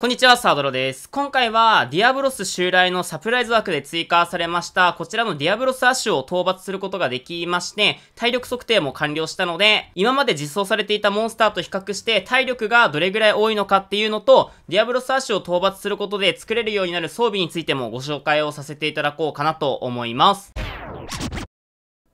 こんにちは、サードロです。今回は、ディアブロス襲来のサプライズ枠で追加されました、こちらのディアブロスアッシュを討伐することができまして、体力測定も完了したので、今まで実装されていたモンスターと比較して、体力がどれぐらい多いのかっていうのと、ディアブロスアッシュを討伐することで作れるようになる装備についてもご紹介をさせていただこうかなと思います。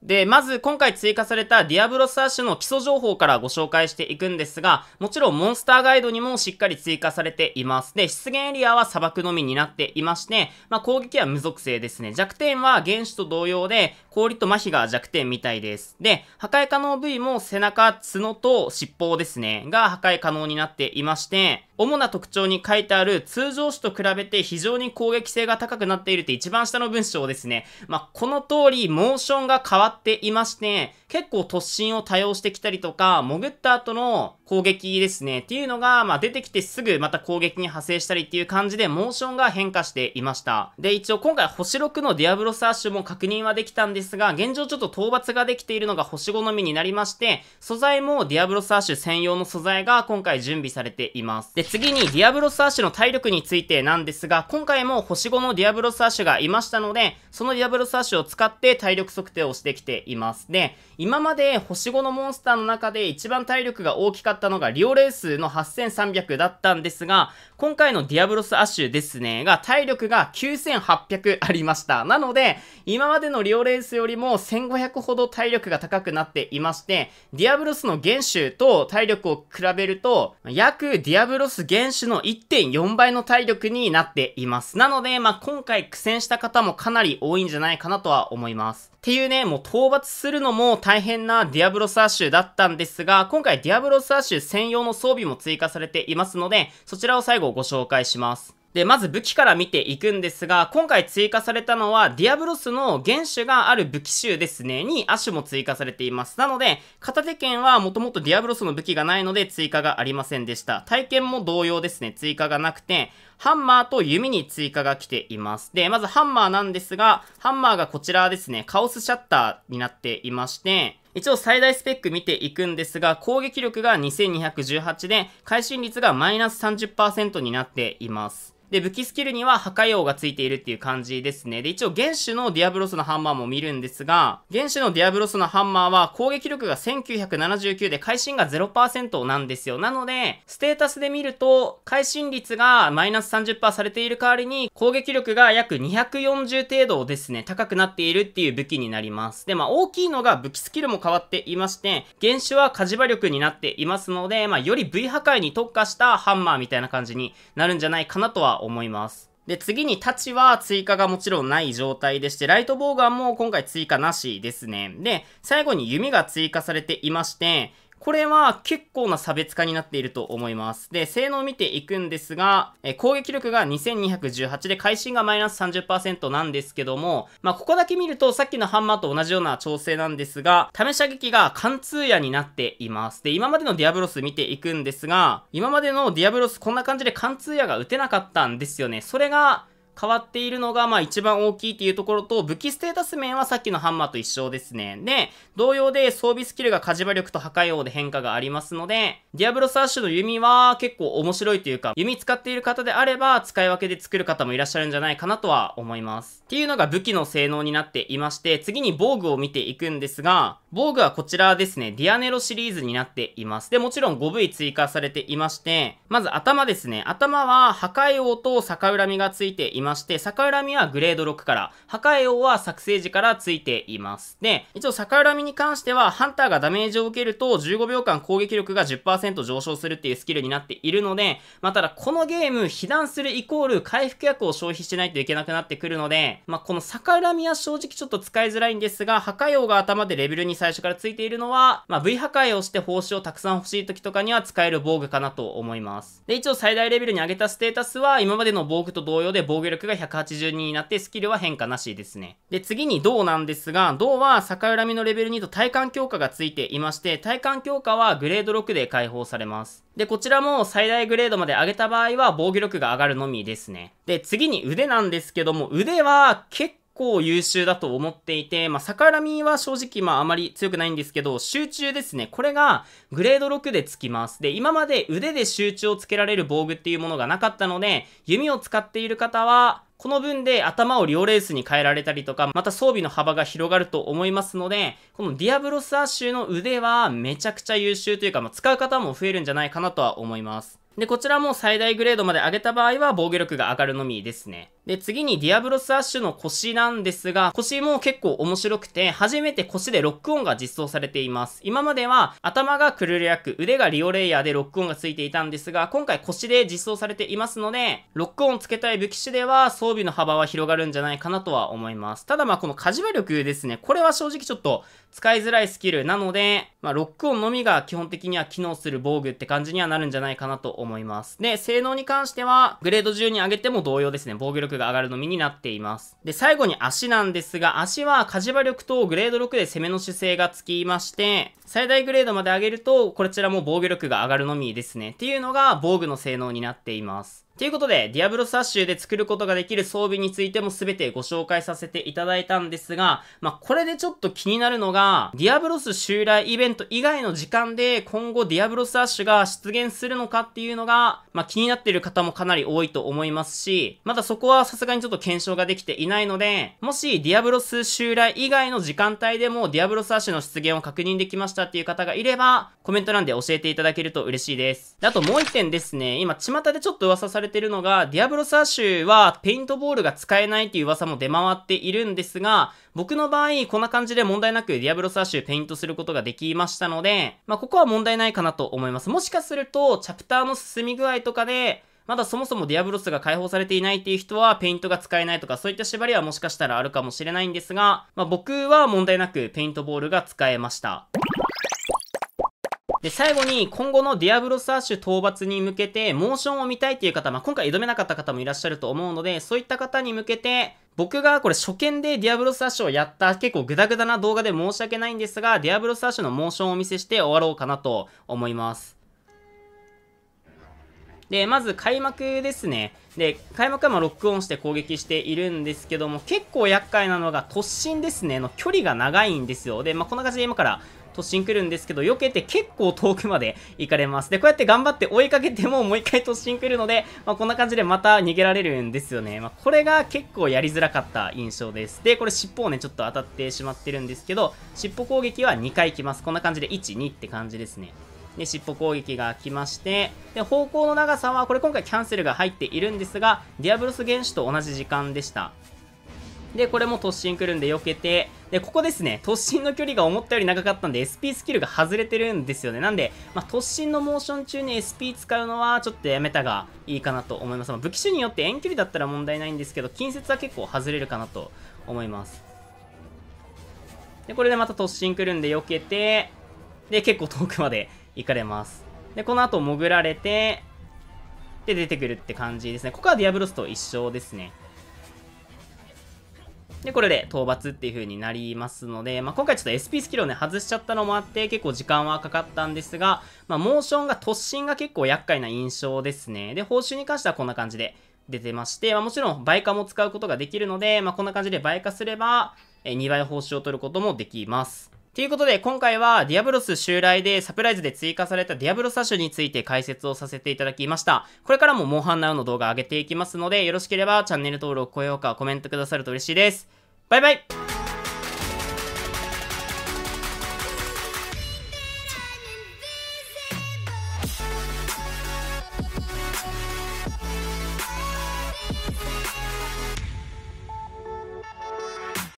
で、まず今回追加されたディアブロスアッシュの基礎情報からご紹介していくんですが、もちろんモンスターガイドにもしっかり追加されています。で、出現エリアは砂漠のみになっていまして、まあ、攻撃は無属性ですね。弱点は原子と同様で、氷と麻痺が弱点みたいです。で、破壊可能部位も背中、角と尻尾ですね、が破壊可能になっていまして、主な特徴に書いてある通常種と比べて非常に攻撃性が高くなっているって一番下の文章ですね。まあ、この通りモーションが変わっていまして、結構突進を多用してきたりとか、潜った後の攻撃ですね。っていうのが、まあ、出てきてすぐまた攻撃に派生したりっていう感じで、モーションが変化していました。で、一応今回星6のディアブロスアッシュも確認はできたんですが、現状ちょっと討伐ができているのが星5のみになりまして、素材もディアブロスアッシュ専用の素材が今回準備されています。で、次にディアブロスアッシュの体力についてなんですが、今回も星5のディアブロスアッシュがいましたので、そのディアブロスアッシュを使って体力測定をしてきています。で、今まで星5のモンスターの中で一番体力が大きかったったのがリオレースの8300だったんですが、今回のディアブロスアッシュですね、が体力が9800ありました。なので、今までのリオレースよりも1500ほど体力が高くなっていまして、ディアブロスの原種と体力を比べると、約ディアブロス原種の1.4倍の体力になっています。なので、まあ、今回苦戦した方もかなり多いんじゃないかなとは思います。っていうね、もう討伐するのも大変なディアブロスアッシュだったんですが、今回ディアブロスアッ種専用の装備も追加されていますので、そちらを最後ご紹介します。で、まず武器から見ていくんですが、今回追加されたのは、ディアブロスの原種がある武器集ですね、に亜種も追加されています。なので、片手剣はもともとディアブロスの武器がないので追加がありませんでした。体験も同様ですね、追加がなくて、ハンマーと弓に追加が来ています。で、まずハンマーなんですが、ハンマーがこちらですね、カオスシャッターになっていまして、一応最大スペック見ていくんですが、攻撃力が2218で、回心率がマイナス30%になっています。で、武器スキルには破壊王がついているっていう感じですね。で、一応原種のディアブロスのハンマーも見るんですが、原種のディアブロスのハンマーは攻撃力が1979で会心が0%なんですよ。なので、ステータスで見ると、会心率がマイナス30%されている代わりに、攻撃力が約240程度ですね、高くなっているっていう武器になります。で、まあ、大きいのが武器スキルも変わっていまして、原種は火事場力になっていますので、まあ、より V 破壊に特化したハンマーみたいな感じになるんじゃないかなとは思います。で、次にタチは追加がもちろんない状態でして、ライトボーガンも今回追加なしですね。で、最後に弓が追加されていまして、これは結構な差別化になっていると思います。で、性能を見ていくんですが、え攻撃力が2218で、会心がマイナス30%なんですけども、まあ、ここだけ見るとさっきのハンマーと同じような調整なんですが、試射撃が貫通矢になっています。で、今までのディアブロス見ていくんですが、今までのディアブロスこんな感じで貫通矢が打てなかったんですよね。それが、変わっているのが、まあ一番大きいっていうところと、武器ステータス面はさっきのハンマーと一緒ですね。で、同様で装備スキルが火事場力と破壊王で変化がありますので、ディアブロサッシュの弓は結構面白いというか、弓使っている方であれば、使い分けで作る方もいらっしゃるんじゃないかなとは思います。っていうのが武器の性能になっていまして、次に防具を見ていくんですが、防具はこちらですね、ディアネロシリーズになっています。で、もちろん 5V 追加されていまして、まず頭ですね。頭は破壊王と逆恨みがついています。まして、逆恨みはグレード6から、破壊王は作成時からついています。で、一応逆恨みに関しては、ハンターがダメージを受けると15秒間攻撃力が10%上昇するっていうスキルになっているので、まあ、ただこのゲーム、被弾するイコール回復薬を消費しないといけなくなってくるので、まあ、この逆恨みは正直ちょっと使いづらいんですが、破壊王が頭でレベルに最初からついているのは、まあ、V 破壊をして報酬をたくさん欲しい時とかには使える防具かなと思います。で、一応最大レベルに上げたステータスは、今までの防具と同様で防御力力が182になってスキルは変化なしですね。で、次に銅なんですが、銅は逆恨みのレベル2と体幹強化がついていまして、体幹強化はグレード6で解放されます。で、こちらも最大グレードまで上げた場合は防御力が上がるのみですね。で、次に腕なんですけども、腕は結構構優秀だと思っていて、まあ、逆恨みは正直、まあ、あまり強くないんですけど、集中ですね。これが、グレード6でつきます。で、今まで腕で集中をつけられる防具っていうものがなかったので、弓を使っている方は、この分で頭を両レースに変えられたりとか、また装備の幅が広がると思いますので、このディアブロスアッシュの腕はめちゃくちゃ優秀というか、まあ、使う方も増えるんじゃないかなとは思います。で、こちらも最大グレードまで上げた場合は防御力が上がるのみですね。で、次にディアブロスアッシュの腰なんですが、腰も結構面白くて、初めて腰でロックオンが実装されています。今までは頭がクルルアク、腕がリオレイヤーでロックオンがついていたんですが、今回腰で実装されていますので、ロックオンつけたい武器種では装備の幅は広がるんじゃないかなとは思います。ただまあこのカジュ力ですね、これは正直ちょっと使いづらいスキルなので、まあロックオンのみが基本的には機能する防具って感じにはなるんじゃないかなと思います。思います。で、性能に関しては、グレード10に上げても同様ですね、防御力が上がるのみになっています。で、最後に足なんですが、足は火事場力とグレード6で攻めの姿勢がつきまして、最大グレードまで上げると、こちらも防御力が上がるのみですね。っていうのが防具の性能になっています。ということで、ディアブロスアッシュで作ることができる装備についても全てご紹介させていただいたんですが、まあ、これでちょっと気になるのが、ディアブロス襲来イベント以外の時間で今後ディアブロスアッシュが出現するのかっていうのが、まあ、気になっている方もかなり多いと思いますし、まだそこはさすがにちょっと検証ができていないので、もしディアブロス襲来以外の時間帯でもディアブロスアッシュの出現を確認できましたたっていう方がいれば、コメント欄で教えていただけると嬉しいです。であともう一点ですね、今、巷でちょっと噂されてるのが、ディアブロサーシュはペイントボールが使えないっていう噂も出回っているんですが、僕の場合、こんな感じで問題なくディアブロサーシュペイントすることができましたので、まあ、ここは問題ないかなと思います。もしかすると、チャプターの進み具合とかで、まだそもそもディアブロスが解放されていないっていう人は、ペイントが使えないとか、そういった縛りはもしかしたらあるかもしれないんですが、まあ、僕は問題なくペイントボールが使えました。で、最後に、今後のディアブロスアッシュ討伐に向けて、モーションを見たいっていう方、まあ、今回挑めなかった方もいらっしゃると思うので、そういった方に向けて、僕がこれ初見でディアブロスアッシュをやった結構グダグダな動画で申し訳ないんですが、ディアブロスアッシュのモーションをお見せして終わろうかなと思います。で、まず開幕ですね。で、開幕はロックオンして攻撃しているんですけども、結構厄介なのが突進ですね、の距離が長いんですよ。で、まあ、こんな感じで今から突進来るんですけど、避けて結構遠くまで行かれます。で、こうやって頑張って追いかけてももう一回突進来るので、まあ、こんな感じでまた逃げられるんですよね。まあ、これが結構やりづらかった印象です。で、これ尻尾をね、ちょっと当たってしまってるんですけど、尻尾攻撃は2回来ます。こんな感じで1、2って感じですね。で、尻尾攻撃が来まして、で、方向の長さは、これ今回キャンセルが入っているんですが、ディアブロス原種と同じ時間でした。で、これも突進来るんで避けて、で、ここですね、突進の距離が思ったより長かったんで、SP スキルが外れてるんですよね。なんで、まあ、突進のモーション中に SP 使うのは、ちょっとやめたがいいかなと思います。まあ、武器種によって遠距離だったら問題ないんですけど、近接は結構外れるかなと思います。で、これでまた突進来るんで避けて、で、結構遠くまで行かれます。で、この後潜られて、で、出てくるって感じですね。ここはディアブロスと一緒ですね。で、これで討伐っていう風になりますので、まあ、今回ちょっと SP スキルをね、外しちゃったのもあって、結構時間はかかったんですが、まあ、モーションが突進が結構厄介な印象ですね。で、報酬に関してはこんな感じで出てまして、まあ、もちろん倍化も使うことができるので、まあ、こんな感じで倍化すれば、え2倍報酬を取ることもできます。ということで、今回はディアブロス襲来でサプライズで追加されたディアブロスアについて解説をさせていただきました。これからもモンハンナウの動画上げていきますので、よろしければチャンネル登録、高評価、コメントくださると嬉しいです。バイバイ